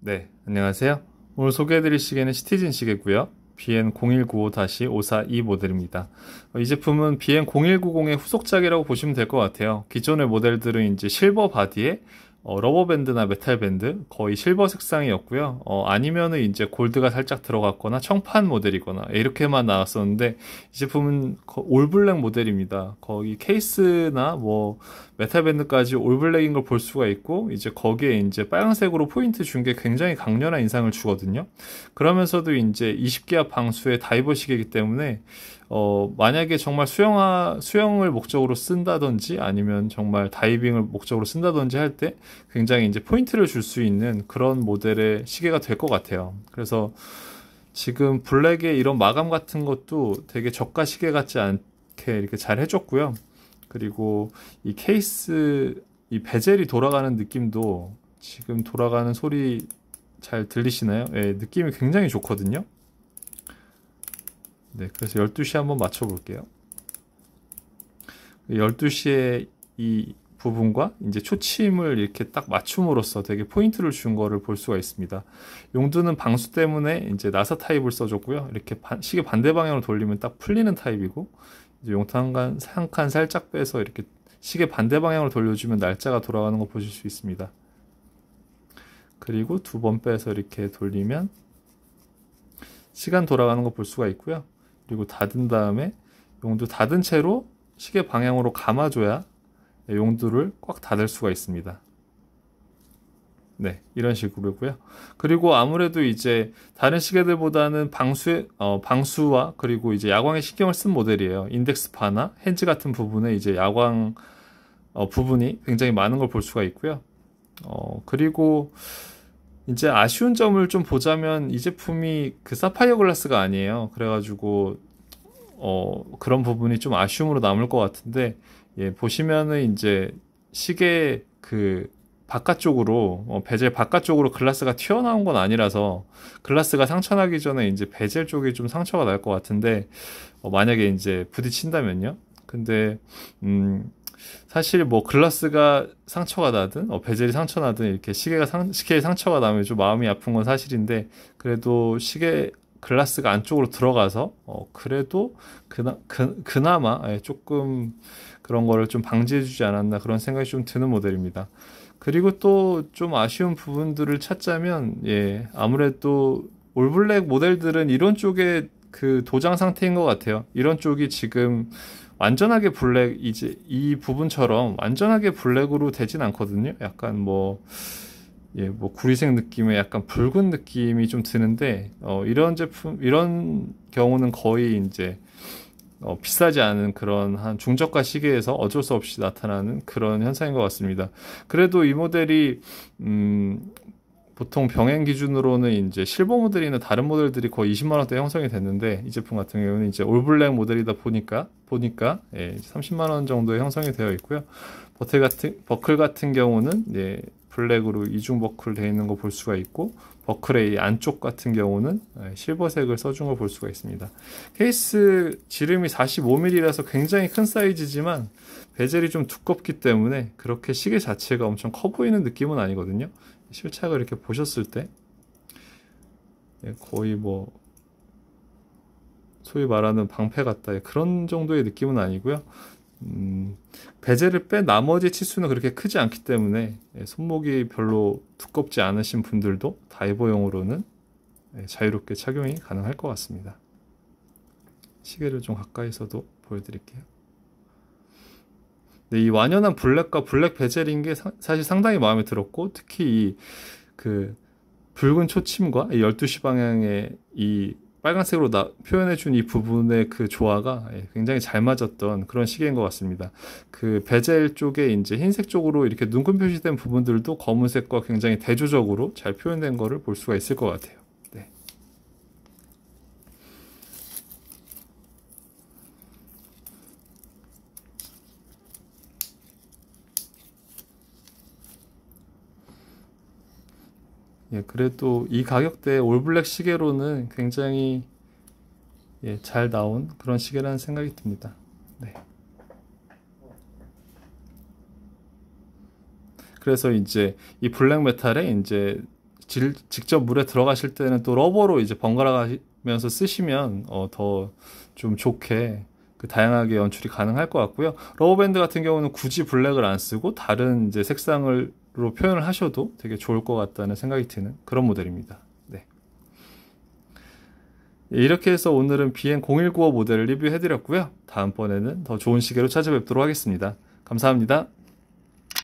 네, 안녕하세요. 오늘 소개해드릴 시계는 시티즌 시계고요. BN0195-542 모델입니다. 어, 이 제품은 BN0190의 후속작이라고 보시면 될 것 같아요. 기존의 모델들은 이제 실버 바디에 어, 러버밴드나 메탈밴드 거의 실버 색상이었고요. 어, 아니면은 이제 골드가 살짝 들어갔거나 청판 모델이거나 이렇게만 나왔었는데 이 제품은 올블랙 모델입니다. 거기 케이스나 뭐 메탈밴드까지 올블랙인 걸 볼 수가 있고 이제 거기에 이제 빨간색으로 포인트 준 게 굉장히 강렬한 인상을 주거든요. 그러면서도 이제 20기압 방수의 다이버 시계이기 때문에 어, 만약에 정말 수영화, 수영을 목적으로 쓴다든지 아니면 정말 다이빙을 목적으로 쓴다든지 할 때 굉장히 이제 포인트를 줄 수 있는 그런 모델의 시계가 될 것 같아요. 그래서 지금 블랙의 이런 마감 같은 것도 되게 저가 시계 같지 않게 이렇게 잘 해줬고요. 그리고 이 케이스, 이 베젤이 돌아가는 느낌도 지금 돌아가는 소리 잘 들리시나요? 예, 느낌이 굉장히 좋거든요. 네, 그래서 12시 한번 맞춰볼게요. 12시에 이 부분과 이제 초침을 이렇게 딱 맞춤으로써 되게 포인트를 준 거를 볼 수가 있습니다. 용두는 방수 때문에 이제 나사 타입을 써줬고요. 이렇게 바, 시계 반대 방향으로 돌리면 딱 풀리는 타입이고 이제 용탄한칸 살짝 빼서 이렇게 시계 반대 방향으로 돌려주면 날짜가 돌아가는 거 보실 수 있습니다. 그리고 두 번 빼서 이렇게 돌리면 시간 돌아가는 거 볼 수가 있고요. 그리고 닫은 다음에 용두 닫은 채로 시계 방향으로 감아줘야 용두를 꽉 닫을 수가 있습니다. 네, 이런 식으로고요. 그리고 아무래도 이제 다른 시계들보다는 방수 어, 방수와 그리고 이제 야광에 신경을 쓴 모델이에요. 인덱스파나 핸즈 같은 부분에 이제 야광 어, 부분이 굉장히 많은 걸 볼 수가 있고요. 어, 그리고 이제 아쉬운 점을 좀 보자면 이 제품이 그 사파이어 글라스가 아니에요. 그래가지고 어 그런 부분이 좀 아쉬움으로 남을 것 같은데 예 보시면은 이제 시계 그 바깥쪽으로 어, 베젤 바깥쪽으로 글라스가 튀어나온 건 아니라서 글라스가 상처나기 전에 이제 베젤 쪽이 좀 상처가 날 것 같은데 어, 만약에 이제 부딪힌다면요. 근데 음 사실 뭐 글라스가 상처가 나든 어, 베젤이 상처 나든 이렇게 시계가 상, 시계에 상처가 나면 좀 마음이 아픈 건 사실인데 그래도 시계 글라스가 안쪽으로 들어가서 어, 그래도 그나, 그, 그나마 예, 조금 그런 거를 좀 방지해 주지 않았나 그런 생각이 좀 드는 모델입니다. 그리고 또 좀 아쉬운 부분들을 찾자면 예 아무래도 올블랙 모델들은 이런 쪽에 그 도장 상태인 것 같아요. 이런 쪽이 지금 완전하게 블랙 이제 이 부분처럼 완전하게 블랙으로 되진 않거든요. 약간 뭐 예, 뭐 구리색 느낌의 약간 붉은 느낌이 좀 드는데 어, 이런 제품 이런 경우는 거의 이제 어, 비싸지 않은 그런 한 중저가 시계에서 어쩔 수 없이 나타나는 그런 현상인 것 같습니다. 그래도 이 모델이 음, 보통 병행 기준으로는 이제 실버 모델이나 다른 모델들이 거의 20만 원대 형성이 됐는데 이 제품 같은 경우는 이제 올블랙 모델이다 보니까 보니까 예, 30만 원 정도에 형성이 되어 있고요. 버클 같은 버클 같은 경우는 예, 블랙으로 이중 버클 되어 있는 거 볼 수가 있고 버클의 안쪽 같은 경우는 예, 실버색을 써준 걸 볼 수가 있습니다. 케이스 지름이 45mm라서 굉장히 큰 사이즈지만 베젤이 좀 두껍기 때문에 그렇게 시계 자체가 엄청 커 보이는 느낌은 아니거든요. 실착을 이렇게 보셨을 때 예, 거의 뭐 소위 말하는 방패 같다 예, 그런 정도의 느낌은 아니고요. 음, 베젤을 빼 나머지 치수는 그렇게 크지 않기 때문에 예, 손목이 별로 두껍지 않으신 분들도 다이버용으로는 자유롭게 착용이 가능할 것 같습니다. 시계를 좀 가까이서도 보여드릴게요. 근데 이 완연한 블랙과 블랙 베젤인 게 사, 사실 상당히 마음에 들었고 특히 이 그 붉은 초침과 12시 방향의 이 빨간색으로 나, 표현해준 이 부분의 그 조화가 예, 굉장히 잘 맞았던 그런 시계인 것 같습니다. 그 베젤 쪽에 이제 흰색 쪽으로 이렇게 눈금 표시된 부분들도 검은색과 굉장히 대조적으로 잘 표현된 거를 볼 수가 있을 것 같아요. 예, 그래도 이 가격대 에 올블랙 시계로는 굉장히 예, 잘 나온 그런 시계라는 생각이 듭니다. 네. 그래서 이제 이 블랙 메탈에 이제 질, 직접 물에 들어가실 때는 또 러버로 이제 번갈아가면서 쓰시면 어, 더 좀 좋게 그 다양하게 연출이 가능할 것 같고요. 러버밴드 같은 경우는 굳이 블랙을 안 쓰고 다른 이제 색상을 로 표현을 하셔도 되게 좋을 것 같다는 생각이 드는 그런 모델입니다. 네. 예, 이렇게 해서 오늘은 BN0195 모델을 리뷰해드렸고요. 다음번에는 더 좋은 시계로 찾아뵙도록 하겠습니다. 감사합니다.